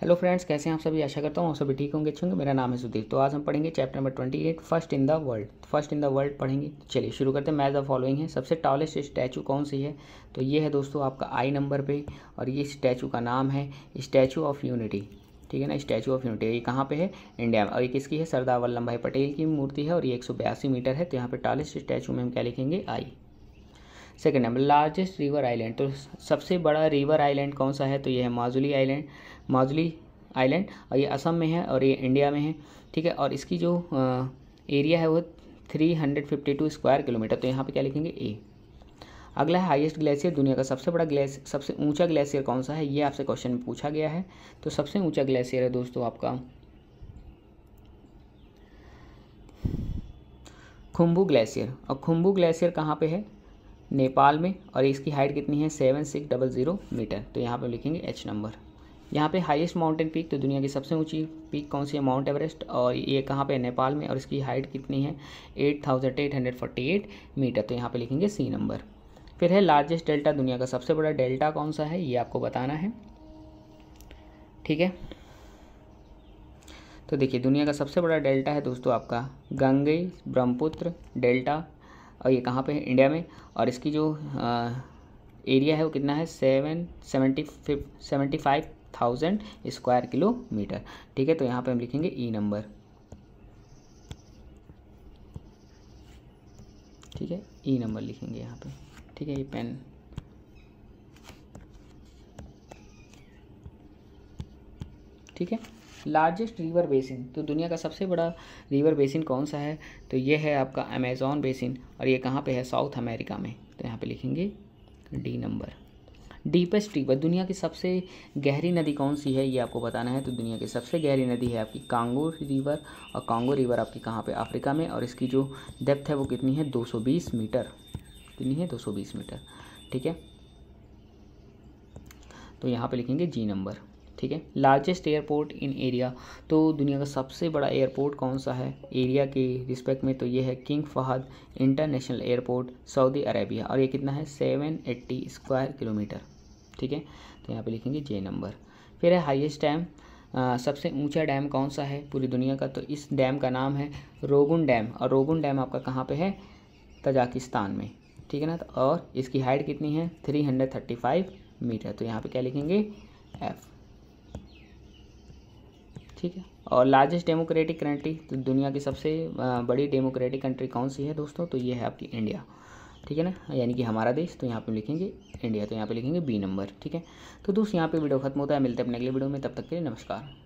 hello friends कैसे हैं आप सभी आशा करता हूँ आप सभी ठीक होंगे अच्छे होंगे मेरा नाम है सुधीर तो आज हम पढ़ेंगे chapter number twenty eight first in the world first in the world पढ़ेंगे चलिए शुरू करते हैं मैच द फॉलोइंग है सबसे टॉलेस्ट स्टैचू कौन सी है तो ये है दोस्तों आपका आई नंबर पे और ये स्टैचू का नाम है स्टैचू ऑफ यूनिटी ठीक है ना स्टैचू ऑफ यूनिटी ये कहाँ पे है इंडिया में और ये किसकी है सरदार वल्लभ भाई पटेल की मूर्ति है और ये एक मीटर है तो यहाँ पर टॉलेस्ट स्टैचू में हम क्या लिखेंगे I second number largest river island तो सबसे बड़ा रिवर आइलैंड कौन सा है तो ये है माजुली आइलैंड माजुली आइलैंड और ये असम में है और ये इंडिया में है ठीक है और इसकी जो आ, एरिया है वो three hundred fifty two square kilometre तो यहाँ पे क्या लिखेंगे ए अगला है हाईएस्ट ग्लेशियर दुनिया का सबसे बड़ा ग्लेशियर सबसे ऊंचा ग्लेशियर कौन सा है ये आपसे क्वेश्चन में पूछा गया है तो सबसे ऊंचा ग्लेशियर है दोस्तों आपका खुम्बू ग्लेशियर और खुम्बू ग्लेशियर कहाँ पे है नेपाल में और इसकी हाइट कितनी है seven six double zero metre तो यहाँ पर लिखेंगे एच नंबर यहाँ पे हाईएस्ट माउंटेन पीक तो दुनिया की सबसे ऊंची पीक कौन सी है माउंट एवरेस्ट और ये कहाँ पे है नेपाल में और इसकी हाइट कितनी है eight thousand eight hundred forty eight metre तो यहाँ पे लिखेंगे सी नंबर फिर है लार्जेस्ट डेल्टा दुनिया का सबसे बड़ा डेल्टा कौन सा है ये आपको बताना है ठीक है तो देखिए दुनिया का सबसे बड़ा डेल्टा है दोस्तों आपका गंगे ब्रह्मपुत्र डेल्टा और ये कहाँ पे है इंडिया में और इसकी जो आ, एरिया है वो कितना है सेवन सेवेंटी फिफ seventy five thousand square kilometre ठीक है तो यहाँ पे हम लिखेंगे ई नंबर ठीक है ई नंबर लिखेंगे यहाँ पे ठीक है ये पेन ठीक है लार्जेस्ट रिवर बेसिन तो दुनिया का सबसे बड़ा रिवर बेसिन कौन सा है तो ये है आपका अमेजोन बेसिन और ये कहाँ पे है साउथ अमेरिका में तो यहाँ पे लिखेंगे डी नंबर डीपेस्ट रिवर दुनिया की सबसे गहरी नदी कौन सी है ये आपको बताना है तो दुनिया की सबसे गहरी नदी है आपकी कांगो रिवर और कांगो रिवर आपकी कहाँ पर अफ्रीका में और इसकी जो डेप्थ है वो कितनी है दो मीटर कितनी है दो मीटर ठीक है तो यहाँ पे लिखेंगे जी नंबर ठीक है लार्जेस्ट एयरपोर्ट इन एरिया तो दुनिया का सबसे बड़ा एयरपोर्ट कौन सा है एरिया के रिस्पेक्ट में तो ये है King Fahd International Airport Saudi Arabia और ये कितना है सेवन एट्टी स्क्वायर किलोमीटर ठीक है तो यहाँ पे लिखेंगे जे नंबर फिर है हाईएस्ट डैम सबसे ऊंचा डैम कौन सा है पूरी दुनिया का तो इस डैम का नाम है रोगुन डैम और रोगुन डैम आपका कहाँ पर है तजाकिस्तान में ठीक है ना तो और इसकी हाइट कितनी है three hundred thirty five metre तो यहाँ पर क्या लिखेंगे एफ़ ठीक है और लार्जेस्ट डेमोक्रेटिक कंट्री तो दुनिया की सबसे बड़ी डेमोक्रेटिक कंट्री कौन सी है दोस्तों तो ये है आपकी इंडिया ठीक है ना यानी कि हमारा देश तो यहाँ पे लिखेंगे इंडिया तो यहाँ पे लिखेंगे बी नंबर ठीक है तो दोस्तों यहाँ पे वीडियो खत्म होता है मिलते हैं अपने अगले वीडियो में तब तक के लिए नमस्कार